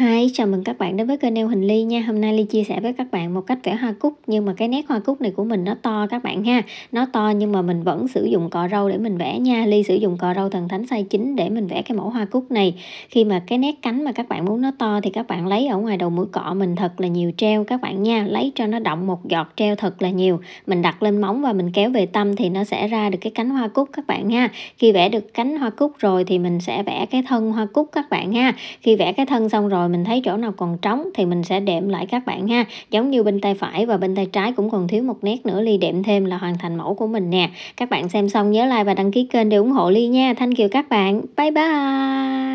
Hi, chào mừng các bạn đến với kênh nail hình Ly nha. Hôm nay Ly chia sẻ với các bạn một cách vẽ hoa cúc nhưng mà cái nét hoa cúc này của mình nó to các bạn ha. Nó to nhưng mà mình vẫn sử dụng cọ râu để mình vẽ nha. Ly sử dụng cọ râu thần thánh size 9 để mình vẽ cái mẫu hoa cúc này. Khi mà cái nét cánh mà các bạn muốn nó to thì các bạn lấy ở ngoài đầu mũi cọ mình thật là nhiều treo các bạn nha. Lấy cho nó động một giọt treo thật là nhiều. Mình đặt lên móng và mình kéo về tâm thì nó sẽ ra được cái cánh hoa cúc các bạn nha Khi vẽ được cánh hoa cúc rồi thì mình sẽ vẽ cái thân hoa cúc các bạn ha. Khi vẽ cái thân xong rồi rồi mình thấy chỗ nào còn trống thì mình sẽ đệm lại các bạn ha giống như bên tay phải và bên tay trái cũng còn thiếu một nét nữa ly đệm thêm là hoàn thành mẫu của mình nè các bạn xem xong nhớ like và đăng ký kênh để ủng hộ ly nha thanh kiều các bạn bye bye